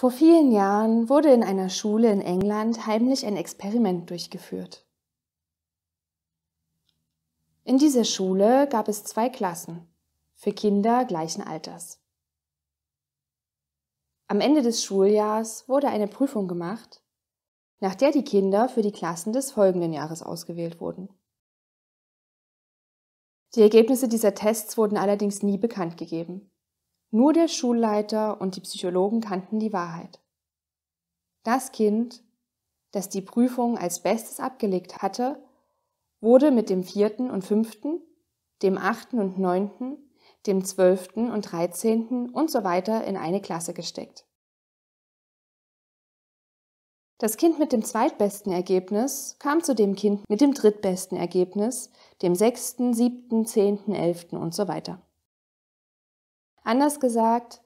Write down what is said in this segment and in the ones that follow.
Vor vielen Jahren wurde in einer Schule in England heimlich ein Experiment durchgeführt. In dieser Schule gab es zwei Klassen für Kinder gleichen Alters. Am Ende des Schuljahres wurde eine Prüfung gemacht, nach der die Kinder für die Klassen des folgenden Jahres ausgewählt wurden. Die Ergebnisse dieser Tests wurden allerdings nie bekannt gegeben. Nur der Schulleiter und die Psychologen kannten die Wahrheit. Das Kind, das die Prüfung als Bestes abgelegt hatte, wurde mit dem vierten und fünften, dem achten und neunten, dem zwölften und dreizehnten und so weiter in eine Klasse gesteckt. Das Kind mit dem zweitbesten Ergebnis kam zu dem Kind mit dem drittbesten Ergebnis, dem sechsten, siebten, zehnten, elften und so weiter. Anders gesagt,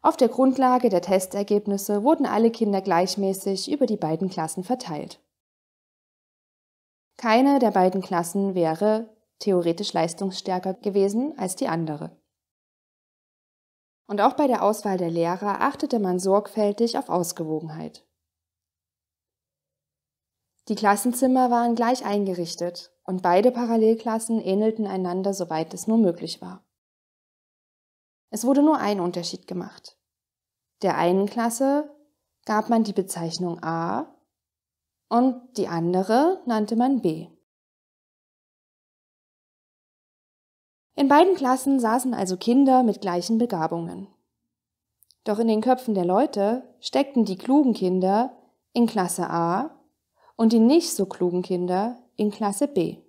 auf der Grundlage der Testergebnisse wurden alle Kinder gleichmäßig über die beiden Klassen verteilt. Keine der beiden Klassen wäre theoretisch leistungsstärker gewesen als die andere. Und auch bei der Auswahl der Lehrer achtete man sorgfältig auf Ausgewogenheit. Die Klassenzimmer waren gleich eingerichtet und beide Parallelklassen ähnelten einander, soweit es nur möglich war. Es wurde nur ein Unterschied gemacht. Der einen Klasse gab man die Bezeichnung A und die andere nannte man B. In beiden Klassen saßen also Kinder mit gleichen Begabungen. Doch in den Köpfen der Leute steckten die klugen Kinder in Klasse A und die nicht so klugen Kinder in Klasse B.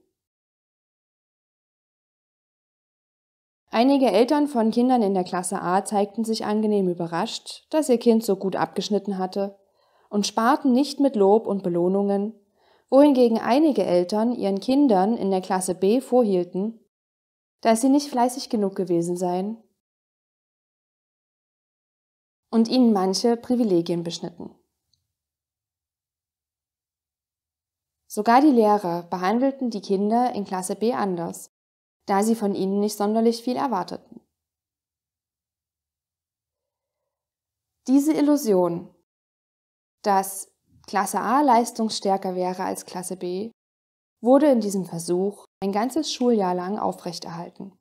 Einige Eltern von Kindern in der Klasse A zeigten sich angenehm überrascht, dass ihr Kind so gut abgeschnitten hatte und sparten nicht mit Lob und Belohnungen, wohingegen einige Eltern ihren Kindern in der Klasse B vorhielten, dass sie nicht fleißig genug gewesen seien und ihnen manche Privilegien beschnitten. Sogar die Lehrer behandelten die Kinder in Klasse B anders da sie von ihnen nicht sonderlich viel erwarteten. Diese Illusion, dass Klasse A leistungsstärker wäre als Klasse B, wurde in diesem Versuch ein ganzes Schuljahr lang aufrechterhalten.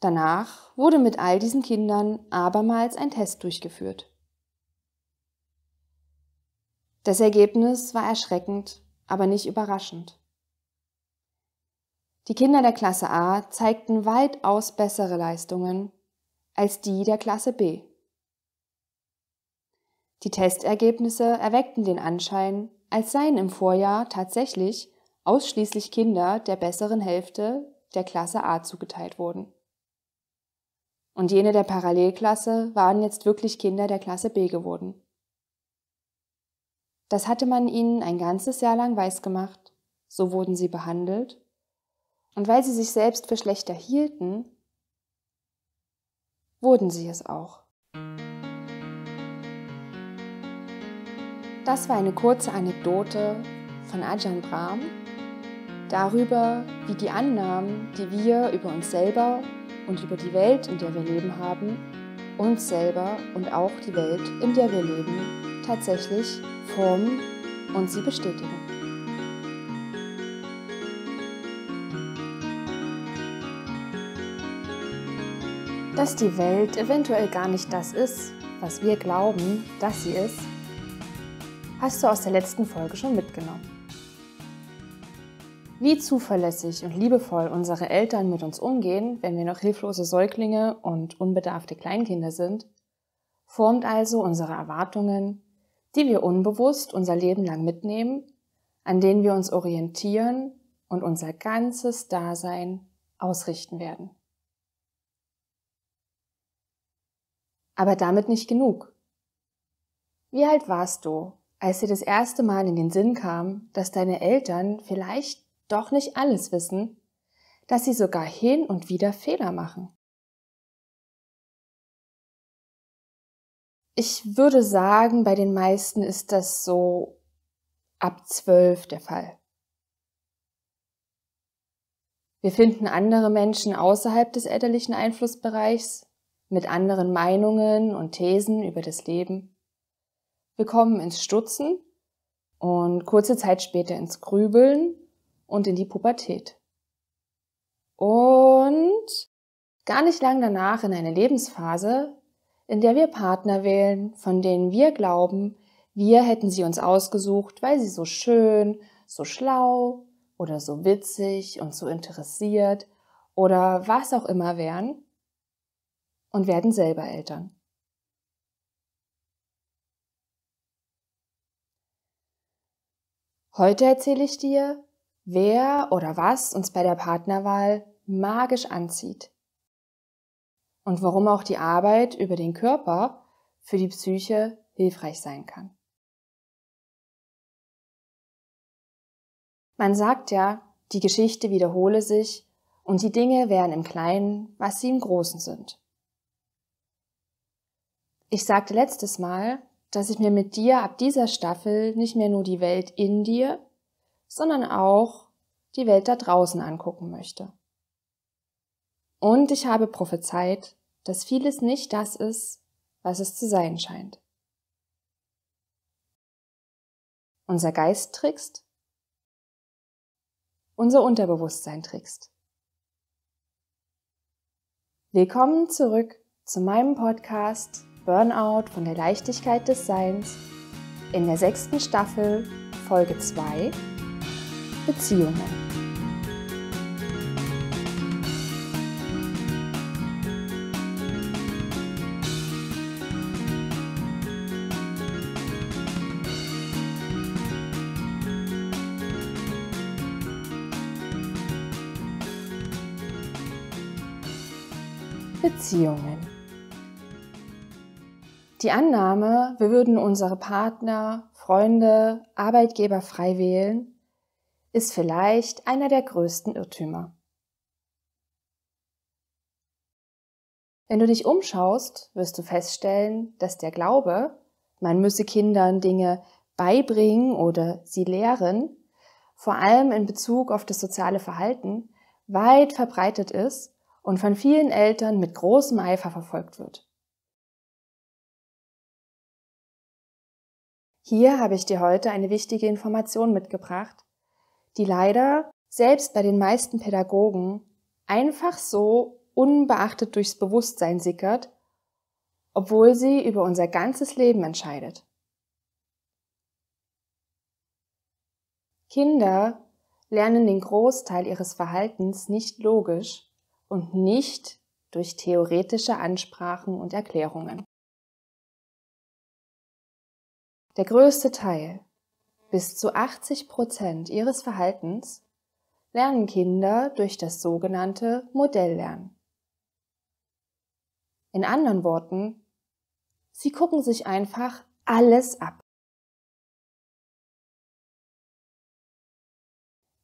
Danach wurde mit all diesen Kindern abermals ein Test durchgeführt. Das Ergebnis war erschreckend, aber nicht überraschend. Die Kinder der Klasse A zeigten weitaus bessere Leistungen als die der Klasse B. Die Testergebnisse erweckten den Anschein, als seien im Vorjahr tatsächlich ausschließlich Kinder der besseren Hälfte der Klasse A zugeteilt wurden. Und jene der Parallelklasse waren jetzt wirklich Kinder der Klasse B geworden. Das hatte man ihnen ein ganzes Jahr lang weiß gemacht. So wurden sie behandelt und weil sie sich selbst für schlechter hielten, wurden sie es auch. Das war eine kurze Anekdote von Ajahn Brahm darüber, wie die Annahmen, die wir über uns selber und über die Welt, in der wir leben haben, uns selber und auch die Welt, in der wir leben, tatsächlich formen und sie bestätigen. dass die Welt eventuell gar nicht das ist, was wir glauben, dass sie ist, hast du aus der letzten Folge schon mitgenommen. Wie zuverlässig und liebevoll unsere Eltern mit uns umgehen, wenn wir noch hilflose Säuglinge und unbedarfte Kleinkinder sind, formt also unsere Erwartungen, die wir unbewusst unser Leben lang mitnehmen, an denen wir uns orientieren und unser ganzes Dasein ausrichten werden. Aber damit nicht genug. Wie alt warst du, als dir das erste Mal in den Sinn kam, dass deine Eltern vielleicht doch nicht alles wissen, dass sie sogar hin und wieder Fehler machen? Ich würde sagen, bei den meisten ist das so ab zwölf der Fall. Wir finden andere Menschen außerhalb des elterlichen Einflussbereichs, mit anderen Meinungen und Thesen über das Leben. Wir kommen ins Stutzen und kurze Zeit später ins Grübeln und in die Pubertät. Und gar nicht lang danach in eine Lebensphase, in der wir Partner wählen, von denen wir glauben, wir hätten sie uns ausgesucht, weil sie so schön, so schlau oder so witzig und so interessiert oder was auch immer wären und werden selber Eltern. Heute erzähle ich dir, wer oder was uns bei der Partnerwahl magisch anzieht und warum auch die Arbeit über den Körper für die Psyche hilfreich sein kann. Man sagt ja, die Geschichte wiederhole sich und die Dinge wären im Kleinen, was sie im Großen sind. Ich sagte letztes Mal, dass ich mir mit dir ab dieser Staffel nicht mehr nur die Welt in dir, sondern auch die Welt da draußen angucken möchte. Und ich habe prophezeit, dass vieles nicht das ist, was es zu sein scheint. Unser Geist trickst, unser Unterbewusstsein trickst. Willkommen zurück zu meinem Podcast Burnout von der Leichtigkeit des Seins in der sechsten Staffel Folge 2 Beziehungen. Beziehungen. Die Annahme, wir würden unsere Partner, Freunde, Arbeitgeber frei wählen, ist vielleicht einer der größten Irrtümer. Wenn du dich umschaust, wirst du feststellen, dass der Glaube, man müsse Kindern Dinge beibringen oder sie lehren, vor allem in Bezug auf das soziale Verhalten, weit verbreitet ist und von vielen Eltern mit großem Eifer verfolgt wird. Hier habe ich dir heute eine wichtige Information mitgebracht, die leider selbst bei den meisten Pädagogen einfach so unbeachtet durchs Bewusstsein sickert, obwohl sie über unser ganzes Leben entscheidet. Kinder lernen den Großteil ihres Verhaltens nicht logisch und nicht durch theoretische Ansprachen und Erklärungen. Der größte Teil, bis zu 80 Prozent ihres Verhaltens, lernen Kinder durch das sogenannte Modelllernen. In anderen Worten, sie gucken sich einfach alles ab.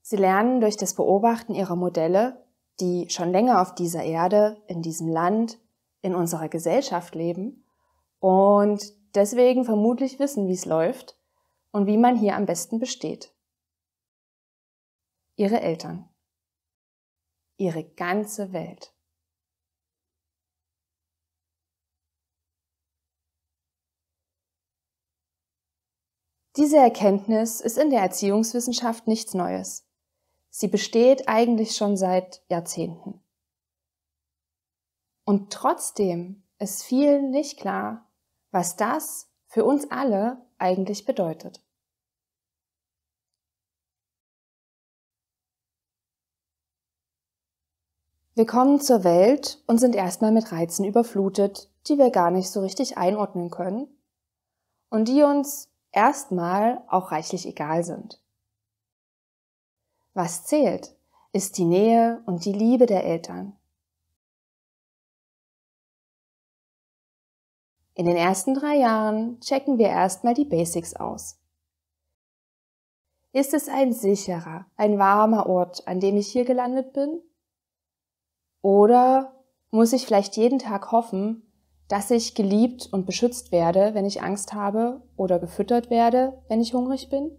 Sie lernen durch das Beobachten ihrer Modelle, die schon länger auf dieser Erde, in diesem Land, in unserer Gesellschaft leben und deswegen vermutlich wissen, wie es läuft und wie man hier am besten besteht. Ihre Eltern. Ihre ganze Welt. Diese Erkenntnis ist in der Erziehungswissenschaft nichts Neues. Sie besteht eigentlich schon seit Jahrzehnten. Und trotzdem ist vielen nicht klar, was das für uns alle eigentlich bedeutet. Wir kommen zur Welt und sind erstmal mit Reizen überflutet, die wir gar nicht so richtig einordnen können und die uns erstmal auch reichlich egal sind. Was zählt, ist die Nähe und die Liebe der Eltern, In den ersten drei Jahren checken wir erstmal die Basics aus. Ist es ein sicherer, ein warmer Ort, an dem ich hier gelandet bin? Oder muss ich vielleicht jeden Tag hoffen, dass ich geliebt und beschützt werde, wenn ich Angst habe, oder gefüttert werde, wenn ich hungrig bin?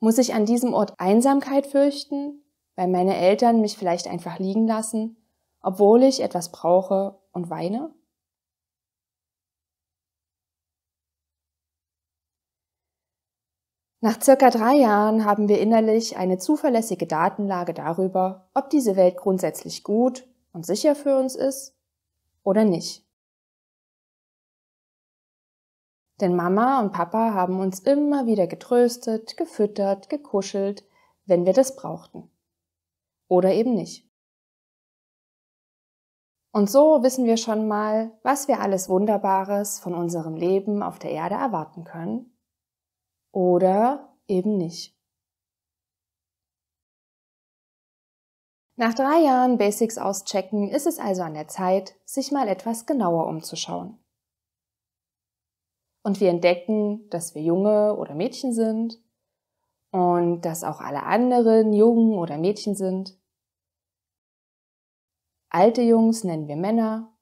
Muss ich an diesem Ort Einsamkeit fürchten, weil meine Eltern mich vielleicht einfach liegen lassen, obwohl ich etwas brauche und weine? Nach circa drei Jahren haben wir innerlich eine zuverlässige Datenlage darüber, ob diese Welt grundsätzlich gut und sicher für uns ist oder nicht. Denn Mama und Papa haben uns immer wieder getröstet, gefüttert, gekuschelt, wenn wir das brauchten. Oder eben nicht. Und so wissen wir schon mal, was wir alles Wunderbares von unserem Leben auf der Erde erwarten können oder eben nicht. Nach drei Jahren Basics auschecken ist es also an der Zeit, sich mal etwas genauer umzuschauen. Und wir entdecken, dass wir Junge oder Mädchen sind und dass auch alle anderen Jungen oder Mädchen sind. Alte Jungs nennen wir Männer,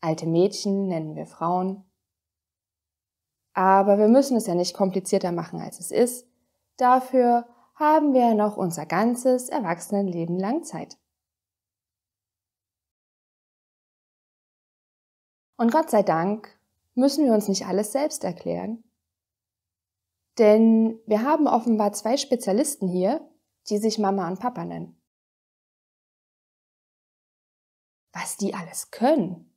alte Mädchen nennen wir Frauen aber wir müssen es ja nicht komplizierter machen, als es ist. Dafür haben wir ja noch unser ganzes Erwachsenenleben lang Zeit. Und Gott sei Dank müssen wir uns nicht alles selbst erklären. Denn wir haben offenbar zwei Spezialisten hier, die sich Mama und Papa nennen. Was die alles können.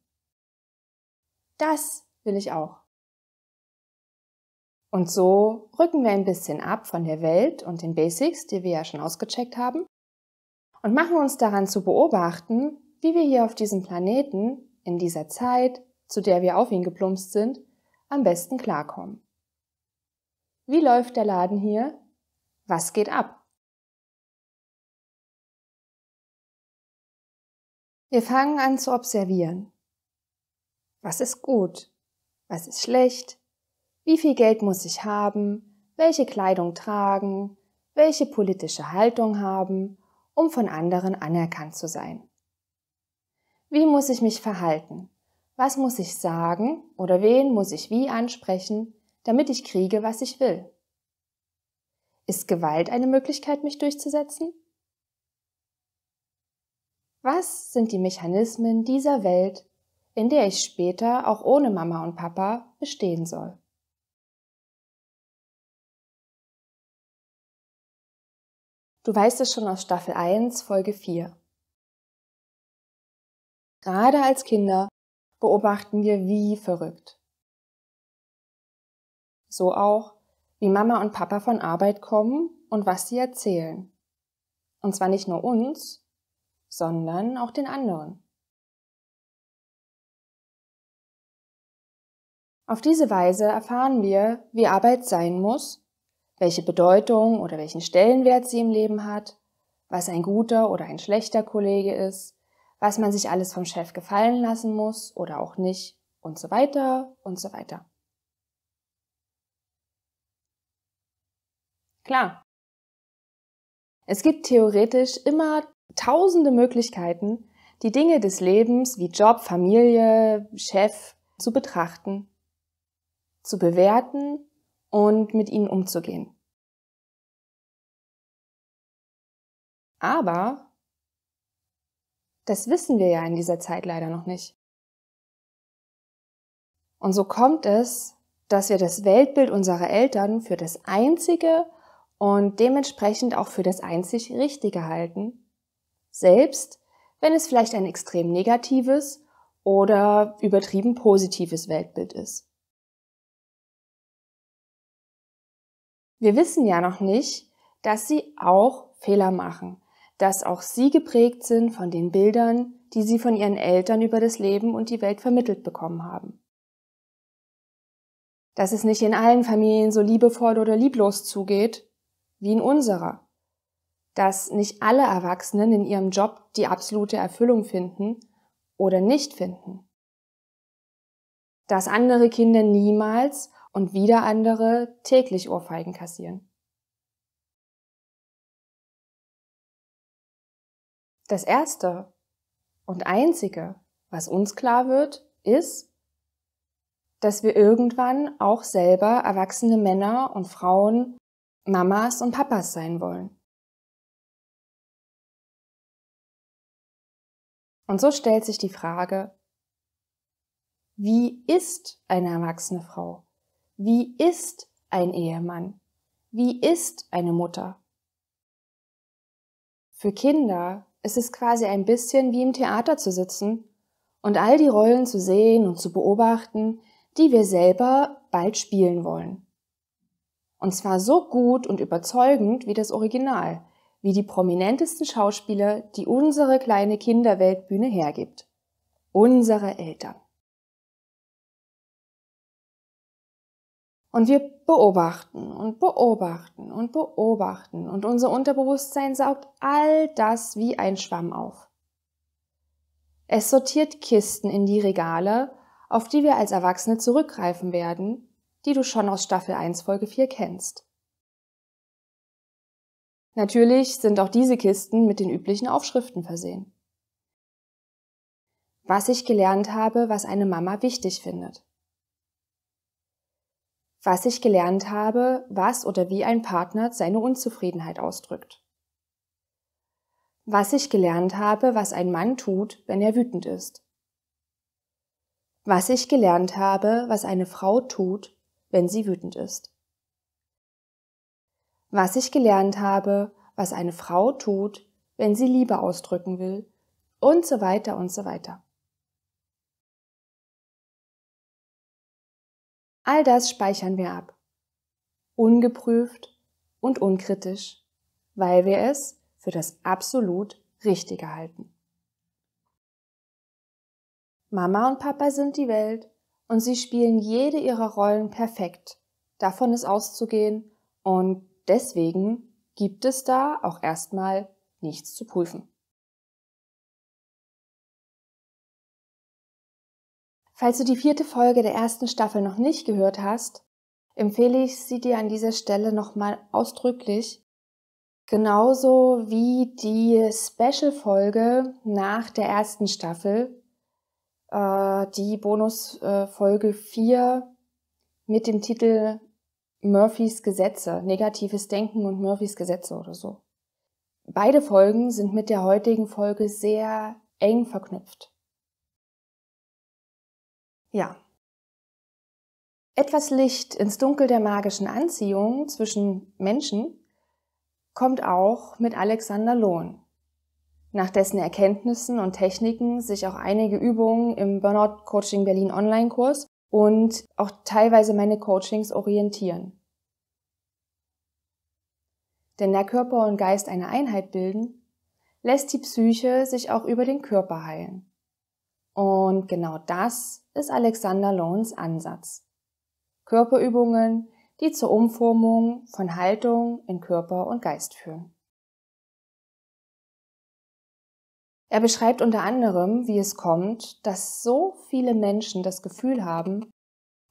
Das will ich auch. Und so rücken wir ein bisschen ab von der Welt und den Basics, die wir ja schon ausgecheckt haben, und machen uns daran zu beobachten, wie wir hier auf diesem Planeten in dieser Zeit, zu der wir auf ihn geplumpst sind, am besten klarkommen. Wie läuft der Laden hier? Was geht ab? Wir fangen an zu observieren. Was ist gut? Was ist schlecht? Wie viel Geld muss ich haben? Welche Kleidung tragen? Welche politische Haltung haben, um von anderen anerkannt zu sein? Wie muss ich mich verhalten? Was muss ich sagen oder wen muss ich wie ansprechen, damit ich kriege, was ich will? Ist Gewalt eine Möglichkeit, mich durchzusetzen? Was sind die Mechanismen dieser Welt, in der ich später auch ohne Mama und Papa bestehen soll? Du weißt es schon aus Staffel 1, Folge 4. Gerade als Kinder beobachten wir wie verrückt. So auch, wie Mama und Papa von Arbeit kommen und was sie erzählen. Und zwar nicht nur uns, sondern auch den anderen. Auf diese Weise erfahren wir, wie Arbeit sein muss welche Bedeutung oder welchen Stellenwert sie im Leben hat, was ein guter oder ein schlechter Kollege ist, was man sich alles vom Chef gefallen lassen muss oder auch nicht und so weiter und so weiter. Klar. Es gibt theoretisch immer tausende Möglichkeiten, die Dinge des Lebens wie Job, Familie, Chef zu betrachten, zu bewerten und mit ihnen umzugehen. Aber das wissen wir ja in dieser Zeit leider noch nicht. Und so kommt es, dass wir das Weltbild unserer Eltern für das Einzige und dementsprechend auch für das Einzig Richtige halten, selbst wenn es vielleicht ein extrem negatives oder übertrieben positives Weltbild ist. Wir wissen ja noch nicht, dass sie auch Fehler machen, dass auch sie geprägt sind von den Bildern, die sie von ihren Eltern über das Leben und die Welt vermittelt bekommen haben. Dass es nicht in allen Familien so liebevoll oder lieblos zugeht, wie in unserer. Dass nicht alle Erwachsenen in ihrem Job die absolute Erfüllung finden oder nicht finden. Dass andere Kinder niemals und wieder andere täglich Ohrfeigen kassieren. Das Erste und Einzige, was uns klar wird, ist, dass wir irgendwann auch selber erwachsene Männer und Frauen, Mamas und Papas sein wollen. Und so stellt sich die Frage, wie ist eine erwachsene Frau? Wie ist ein Ehemann? Wie ist eine Mutter? Für Kinder ist es quasi ein bisschen wie im Theater zu sitzen und all die Rollen zu sehen und zu beobachten, die wir selber bald spielen wollen. Und zwar so gut und überzeugend wie das Original, wie die prominentesten Schauspieler, die unsere kleine Kinderweltbühne hergibt. Unsere Eltern. Und wir beobachten und beobachten und beobachten und unser Unterbewusstsein saugt all das wie ein Schwamm auf. Es sortiert Kisten in die Regale, auf die wir als Erwachsene zurückgreifen werden, die du schon aus Staffel 1 Folge 4 kennst. Natürlich sind auch diese Kisten mit den üblichen Aufschriften versehen. Was ich gelernt habe, was eine Mama wichtig findet was ich gelernt habe, was oder wie ein Partner seine Unzufriedenheit ausdrückt. Was ich gelernt habe, was ein Mann tut, wenn er wütend ist. Was ich gelernt habe, was eine Frau tut, wenn sie wütend ist. Was ich gelernt habe, was eine Frau tut, wenn sie Liebe ausdrücken will und so weiter und so weiter. All das speichern wir ab. Ungeprüft und unkritisch, weil wir es für das absolut Richtige halten. Mama und Papa sind die Welt und sie spielen jede ihrer Rollen perfekt. Davon ist auszugehen und deswegen gibt es da auch erstmal nichts zu prüfen. Falls du die vierte Folge der ersten Staffel noch nicht gehört hast, empfehle ich sie dir an dieser Stelle nochmal ausdrücklich. Genauso wie die Special-Folge nach der ersten Staffel, äh, die Bonus-Folge 4 mit dem Titel Murphys Gesetze, negatives Denken und Murphys Gesetze oder so. Beide Folgen sind mit der heutigen Folge sehr eng verknüpft. Ja. Etwas Licht ins Dunkel der magischen Anziehung zwischen Menschen kommt auch mit Alexander Lohn, nach dessen Erkenntnissen und Techniken sich auch einige Übungen im Burnout Coaching Berlin Online-Kurs und auch teilweise meine Coachings orientieren. Denn da Körper und Geist eine Einheit bilden, lässt die Psyche sich auch über den Körper heilen. Und genau das ist Alexander Lohns Ansatz. Körperübungen, die zur Umformung von Haltung in Körper und Geist führen. Er beschreibt unter anderem, wie es kommt, dass so viele Menschen das Gefühl haben,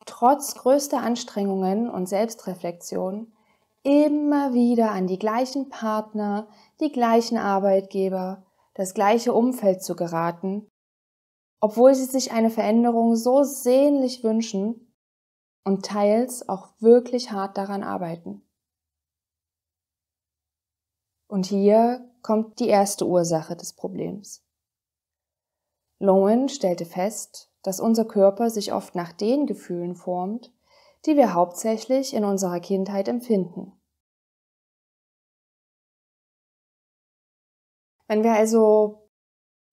trotz größter Anstrengungen und Selbstreflexion immer wieder an die gleichen Partner, die gleichen Arbeitgeber, das gleiche Umfeld zu geraten obwohl sie sich eine Veränderung so sehnlich wünschen und teils auch wirklich hart daran arbeiten. Und hier kommt die erste Ursache des Problems. Lowen stellte fest, dass unser Körper sich oft nach den Gefühlen formt, die wir hauptsächlich in unserer Kindheit empfinden. Wenn wir also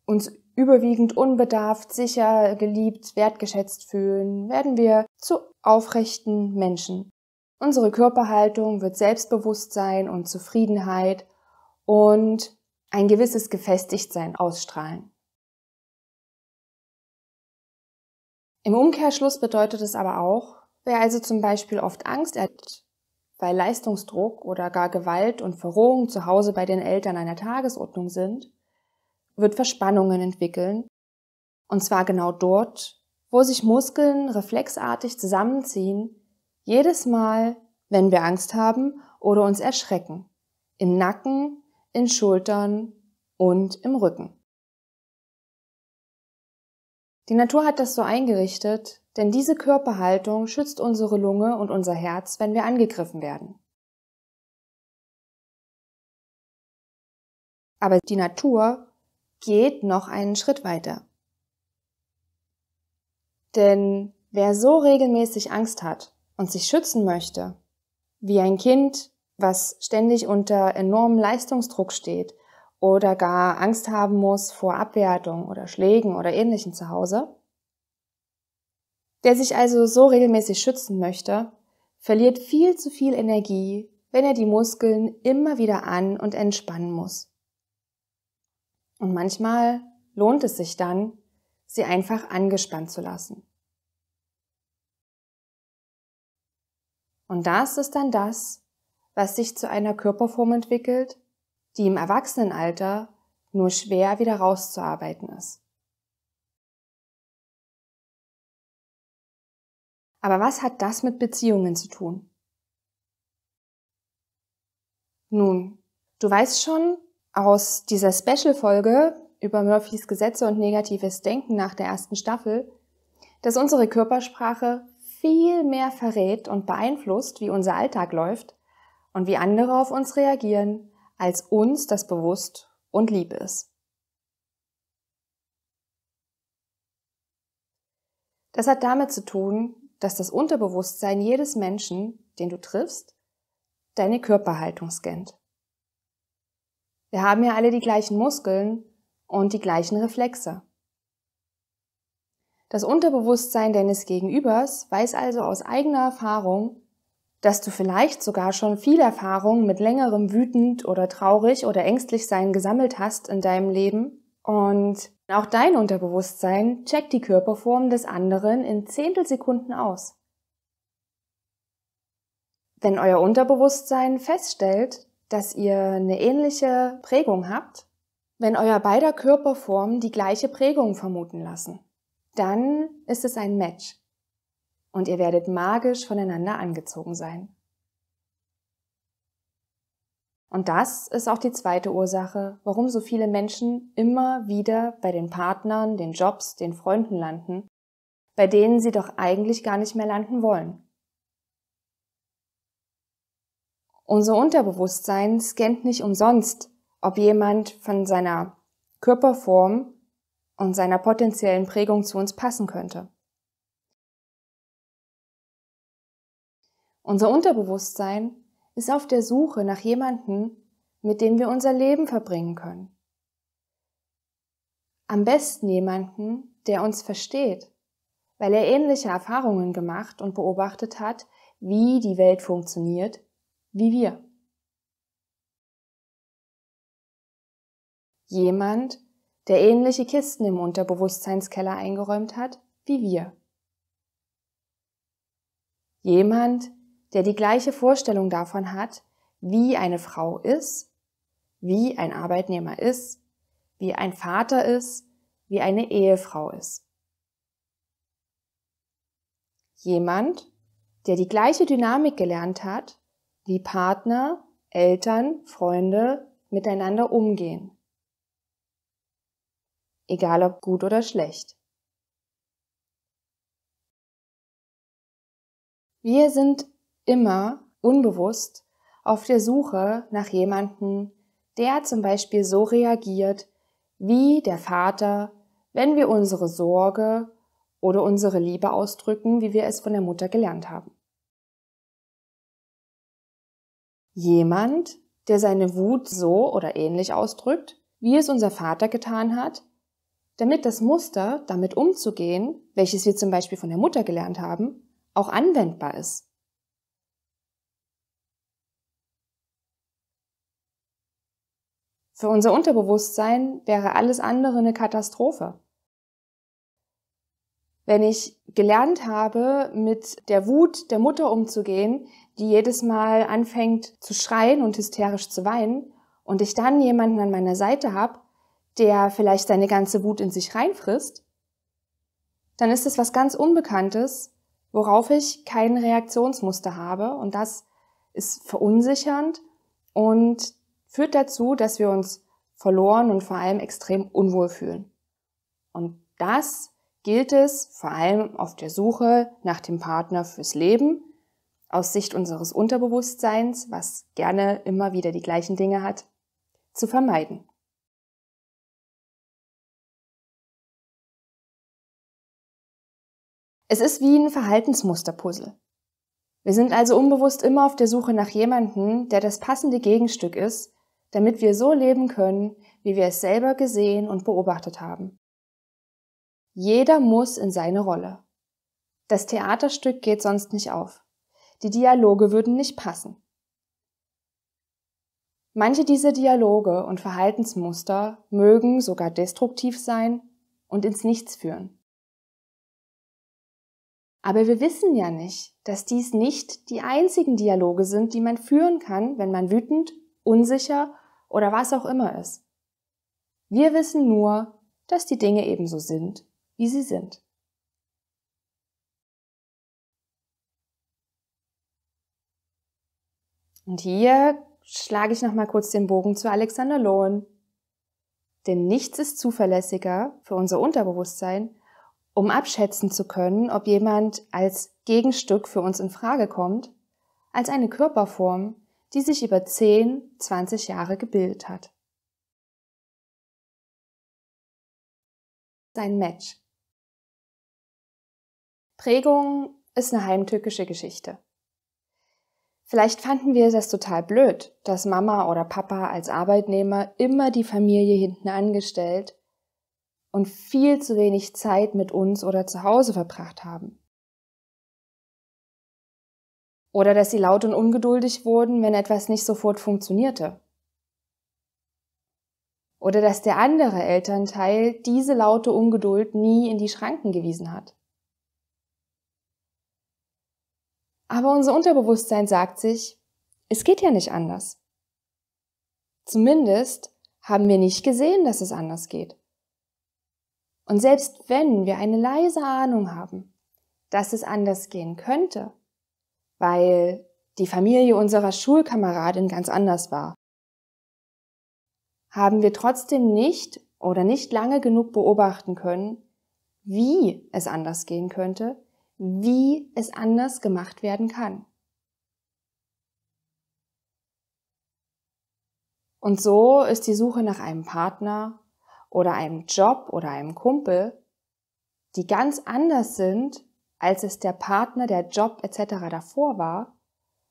uns überwiegend unbedarft, sicher, geliebt, wertgeschätzt fühlen, werden wir zu aufrechten Menschen. Unsere Körperhaltung wird Selbstbewusstsein und Zufriedenheit und ein gewisses Gefestigtsein ausstrahlen. Im Umkehrschluss bedeutet es aber auch, wer also zum Beispiel oft Angst hat, weil Leistungsdruck oder gar Gewalt und Verrohung zu Hause bei den Eltern einer Tagesordnung sind, wird Verspannungen entwickeln. Und zwar genau dort, wo sich Muskeln reflexartig zusammenziehen, jedes Mal, wenn wir Angst haben oder uns erschrecken. Im Nacken, in Schultern und im Rücken. Die Natur hat das so eingerichtet, denn diese Körperhaltung schützt unsere Lunge und unser Herz, wenn wir angegriffen werden. Aber die Natur geht noch einen Schritt weiter. Denn wer so regelmäßig Angst hat und sich schützen möchte, wie ein Kind, was ständig unter enormem Leistungsdruck steht oder gar Angst haben muss vor Abwertung oder Schlägen oder ähnlichem zu Hause, der sich also so regelmäßig schützen möchte, verliert viel zu viel Energie, wenn er die Muskeln immer wieder an und entspannen muss. Und manchmal lohnt es sich dann, sie einfach angespannt zu lassen. Und das ist dann das, was sich zu einer Körperform entwickelt, die im Erwachsenenalter nur schwer wieder rauszuarbeiten ist. Aber was hat das mit Beziehungen zu tun? Nun, du weißt schon, aus dieser Special-Folge über Murphys Gesetze und negatives Denken nach der ersten Staffel, dass unsere Körpersprache viel mehr verrät und beeinflusst, wie unser Alltag läuft und wie andere auf uns reagieren, als uns das bewusst und lieb ist. Das hat damit zu tun, dass das Unterbewusstsein jedes Menschen, den du triffst, deine Körperhaltung scannt. Wir haben ja alle die gleichen Muskeln und die gleichen Reflexe. Das Unterbewusstsein deines Gegenübers weiß also aus eigener Erfahrung, dass du vielleicht sogar schon viel Erfahrung mit längerem wütend oder traurig oder ängstlich sein gesammelt hast in deinem Leben und auch dein Unterbewusstsein checkt die Körperform des anderen in Zehntelsekunden aus. Wenn euer Unterbewusstsein feststellt, dass ihr eine ähnliche Prägung habt, wenn euer beider Körperformen die gleiche Prägung vermuten lassen. Dann ist es ein Match und ihr werdet magisch voneinander angezogen sein. Und das ist auch die zweite Ursache, warum so viele Menschen immer wieder bei den Partnern, den Jobs, den Freunden landen, bei denen sie doch eigentlich gar nicht mehr landen wollen. Unser Unterbewusstsein scannt nicht umsonst, ob jemand von seiner Körperform und seiner potenziellen Prägung zu uns passen könnte. Unser Unterbewusstsein ist auf der Suche nach jemandem, mit dem wir unser Leben verbringen können. Am besten jemanden, der uns versteht, weil er ähnliche Erfahrungen gemacht und beobachtet hat, wie die Welt funktioniert wie wir. Jemand, der ähnliche Kisten im Unterbewusstseinskeller eingeräumt hat, wie wir. Jemand, der die gleiche Vorstellung davon hat, wie eine Frau ist, wie ein Arbeitnehmer ist, wie ein Vater ist, wie eine Ehefrau ist. Jemand, der die gleiche Dynamik gelernt hat, wie Partner, Eltern, Freunde miteinander umgehen. Egal ob gut oder schlecht. Wir sind immer unbewusst auf der Suche nach jemandem, der zum Beispiel so reagiert wie der Vater, wenn wir unsere Sorge oder unsere Liebe ausdrücken, wie wir es von der Mutter gelernt haben. Jemand, der seine Wut so oder ähnlich ausdrückt, wie es unser Vater getan hat, damit das Muster, damit umzugehen, welches wir zum Beispiel von der Mutter gelernt haben, auch anwendbar ist. Für unser Unterbewusstsein wäre alles andere eine Katastrophe. Wenn ich gelernt habe, mit der Wut der Mutter umzugehen, die jedes Mal anfängt zu schreien und hysterisch zu weinen, und ich dann jemanden an meiner Seite habe, der vielleicht seine ganze Wut in sich reinfrisst, dann ist es was ganz Unbekanntes, worauf ich kein Reaktionsmuster habe. Und das ist verunsichernd und führt dazu, dass wir uns verloren und vor allem extrem unwohl fühlen. Und das gilt es, vor allem auf der Suche nach dem Partner fürs Leben, aus Sicht unseres Unterbewusstseins, was gerne immer wieder die gleichen Dinge hat, zu vermeiden. Es ist wie ein Verhaltensmusterpuzzle. Wir sind also unbewusst immer auf der Suche nach jemandem, der das passende Gegenstück ist, damit wir so leben können, wie wir es selber gesehen und beobachtet haben. Jeder muss in seine Rolle. Das Theaterstück geht sonst nicht auf. Die Dialoge würden nicht passen. Manche dieser Dialoge und Verhaltensmuster mögen sogar destruktiv sein und ins Nichts führen. Aber wir wissen ja nicht, dass dies nicht die einzigen Dialoge sind, die man führen kann, wenn man wütend, unsicher oder was auch immer ist. Wir wissen nur, dass die Dinge ebenso sind, wie sie sind. Und hier schlage ich nochmal kurz den Bogen zu Alexander Lowen. Denn nichts ist zuverlässiger für unser Unterbewusstsein, um abschätzen zu können, ob jemand als Gegenstück für uns in Frage kommt, als eine Körperform, die sich über 10, 20 Jahre gebildet hat. Sein Match. Prägung ist eine heimtückische Geschichte. Vielleicht fanden wir das total blöd, dass Mama oder Papa als Arbeitnehmer immer die Familie hinten angestellt und viel zu wenig Zeit mit uns oder zu Hause verbracht haben. Oder dass sie laut und ungeduldig wurden, wenn etwas nicht sofort funktionierte. Oder dass der andere Elternteil diese laute Ungeduld nie in die Schranken gewiesen hat. Aber unser Unterbewusstsein sagt sich, es geht ja nicht anders. Zumindest haben wir nicht gesehen, dass es anders geht. Und selbst wenn wir eine leise Ahnung haben, dass es anders gehen könnte, weil die Familie unserer Schulkameradin ganz anders war, haben wir trotzdem nicht oder nicht lange genug beobachten können, wie es anders gehen könnte, wie es anders gemacht werden kann. Und so ist die Suche nach einem Partner oder einem Job oder einem Kumpel, die ganz anders sind, als es der Partner, der Job etc. davor war,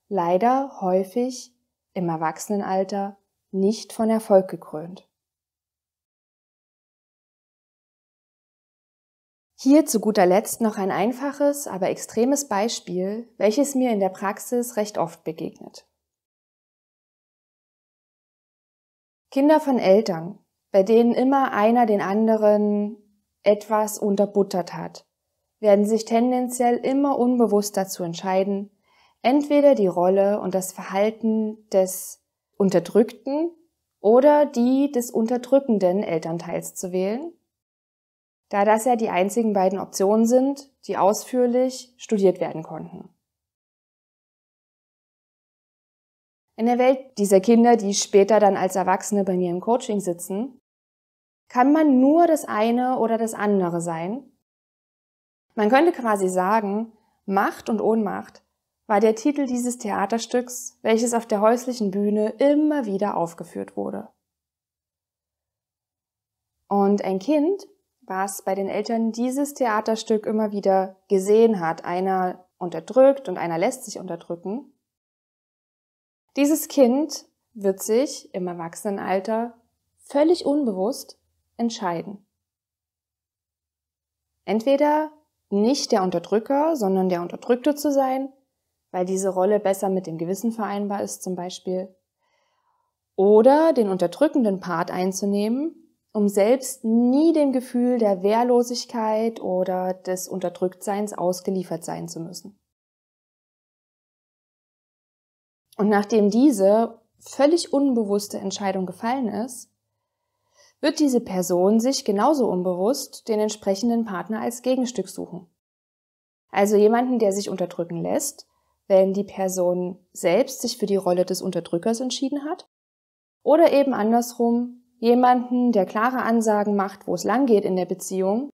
leider häufig im Erwachsenenalter nicht von Erfolg gekrönt. Hier zu guter Letzt noch ein einfaches, aber extremes Beispiel, welches mir in der Praxis recht oft begegnet. Kinder von Eltern, bei denen immer einer den anderen etwas unterbuttert hat, werden sich tendenziell immer unbewusst dazu entscheiden, entweder die Rolle und das Verhalten des Unterdrückten oder die des unterdrückenden Elternteils zu wählen da das ja die einzigen beiden Optionen sind, die ausführlich studiert werden konnten. In der Welt dieser Kinder, die später dann als Erwachsene bei mir im Coaching sitzen, kann man nur das eine oder das andere sein. Man könnte quasi sagen, Macht und Ohnmacht war der Titel dieses Theaterstücks, welches auf der häuslichen Bühne immer wieder aufgeführt wurde. Und ein Kind was bei den Eltern dieses Theaterstück immer wieder gesehen hat. Einer unterdrückt und einer lässt sich unterdrücken. Dieses Kind wird sich im Erwachsenenalter völlig unbewusst entscheiden. Entweder nicht der Unterdrücker, sondern der Unterdrückte zu sein, weil diese Rolle besser mit dem Gewissen vereinbar ist zum Beispiel, oder den unterdrückenden Part einzunehmen um selbst nie dem Gefühl der Wehrlosigkeit oder des Unterdrücktseins ausgeliefert sein zu müssen. Und nachdem diese völlig unbewusste Entscheidung gefallen ist, wird diese Person sich genauso unbewusst den entsprechenden Partner als Gegenstück suchen. Also jemanden, der sich unterdrücken lässt, wenn die Person selbst sich für die Rolle des Unterdrückers entschieden hat, oder eben andersrum, jemanden, der klare Ansagen macht, wo es langgeht in der Beziehung,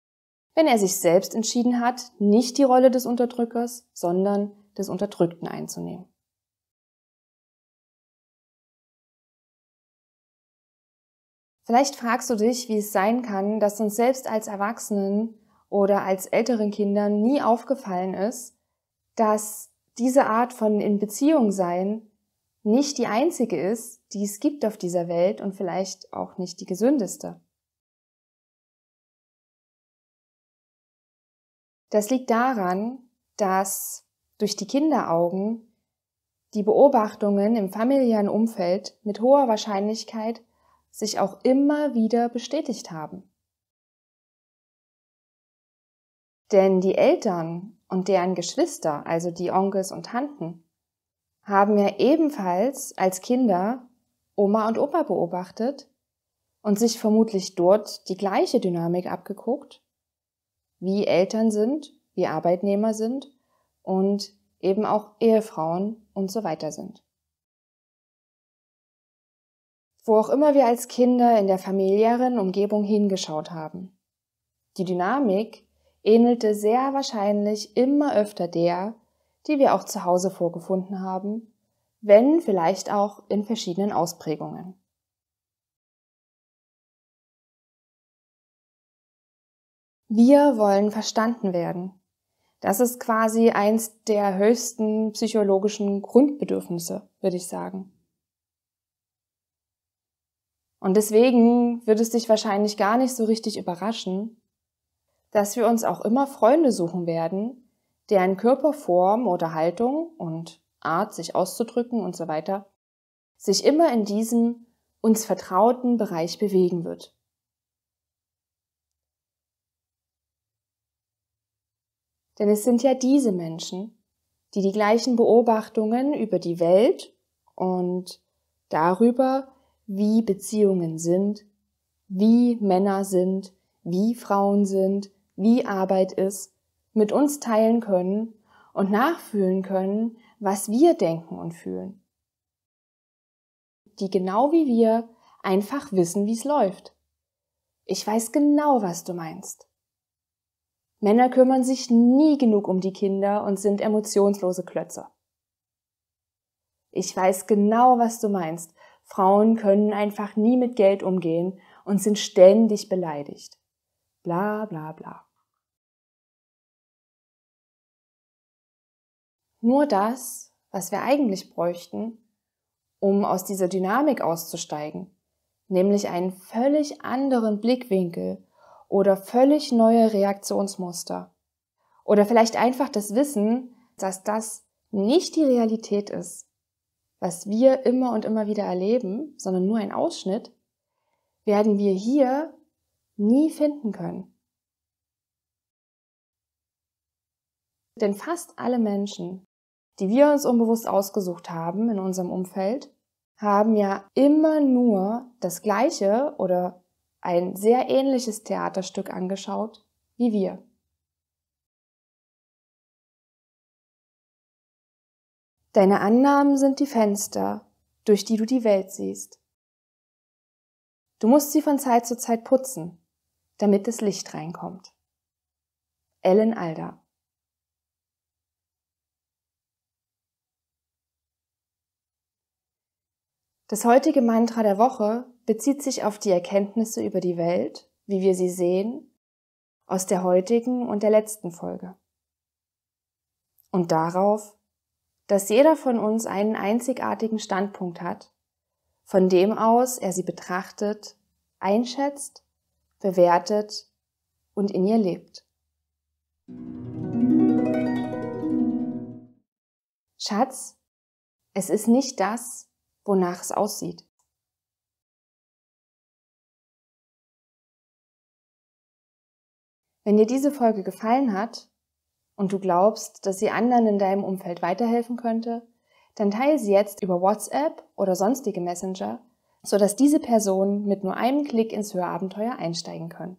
wenn er sich selbst entschieden hat, nicht die Rolle des Unterdrückers, sondern des Unterdrückten einzunehmen. Vielleicht fragst du dich, wie es sein kann, dass uns selbst als Erwachsenen oder als älteren Kindern nie aufgefallen ist, dass diese Art von in Beziehung sein nicht die einzige ist, die es gibt auf dieser Welt und vielleicht auch nicht die gesündeste. Das liegt daran, dass durch die Kinderaugen die Beobachtungen im familiären Umfeld mit hoher Wahrscheinlichkeit sich auch immer wieder bestätigt haben. Denn die Eltern und deren Geschwister, also die Onkels und Tanten, haben wir ebenfalls als Kinder Oma und Opa beobachtet und sich vermutlich dort die gleiche Dynamik abgeguckt, wie Eltern sind, wie Arbeitnehmer sind und eben auch Ehefrauen und so weiter sind. Wo auch immer wir als Kinder in der familiären Umgebung hingeschaut haben. Die Dynamik ähnelte sehr wahrscheinlich immer öfter der, die wir auch zu Hause vorgefunden haben, wenn vielleicht auch in verschiedenen Ausprägungen. Wir wollen verstanden werden. Das ist quasi eins der höchsten psychologischen Grundbedürfnisse, würde ich sagen. Und deswegen wird es dich wahrscheinlich gar nicht so richtig überraschen, dass wir uns auch immer Freunde suchen werden, deren Körperform oder Haltung und Art, sich auszudrücken und so weiter, sich immer in diesem uns vertrauten Bereich bewegen wird. Denn es sind ja diese Menschen, die die gleichen Beobachtungen über die Welt und darüber, wie Beziehungen sind, wie Männer sind, wie Frauen sind, wie Arbeit ist, mit uns teilen können und nachfühlen können, was wir denken und fühlen. Die genau wie wir einfach wissen, wie es läuft. Ich weiß genau, was du meinst. Männer kümmern sich nie genug um die Kinder und sind emotionslose Klötze. Ich weiß genau, was du meinst. Frauen können einfach nie mit Geld umgehen und sind ständig beleidigt. Bla bla bla. nur das, was wir eigentlich bräuchten, um aus dieser Dynamik auszusteigen, nämlich einen völlig anderen Blickwinkel oder völlig neue Reaktionsmuster. Oder vielleicht einfach das Wissen, dass das nicht die Realität ist, was wir immer und immer wieder erleben, sondern nur ein Ausschnitt, werden wir hier nie finden können. Denn fast alle Menschen die wir uns unbewusst ausgesucht haben in unserem Umfeld, haben ja immer nur das gleiche oder ein sehr ähnliches Theaterstück angeschaut wie wir. Deine Annahmen sind die Fenster, durch die du die Welt siehst. Du musst sie von Zeit zu Zeit putzen, damit das Licht reinkommt. Ellen Alder Das heutige Mantra der Woche bezieht sich auf die Erkenntnisse über die Welt, wie wir sie sehen, aus der heutigen und der letzten Folge. Und darauf, dass jeder von uns einen einzigartigen Standpunkt hat, von dem aus er sie betrachtet, einschätzt, bewertet und in ihr lebt. Schatz, es ist nicht das, wonach es aussieht. Wenn dir diese Folge gefallen hat und du glaubst, dass sie anderen in deinem Umfeld weiterhelfen könnte, dann teile sie jetzt über WhatsApp oder sonstige Messenger, sodass diese Personen mit nur einem Klick ins Hörabenteuer einsteigen können.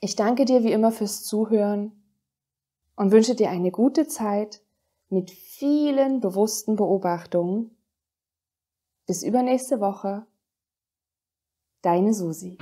Ich danke dir wie immer fürs Zuhören und wünsche dir eine gute Zeit mit vielen bewussten Beobachtungen. Bis übernächste Woche. Deine Susi.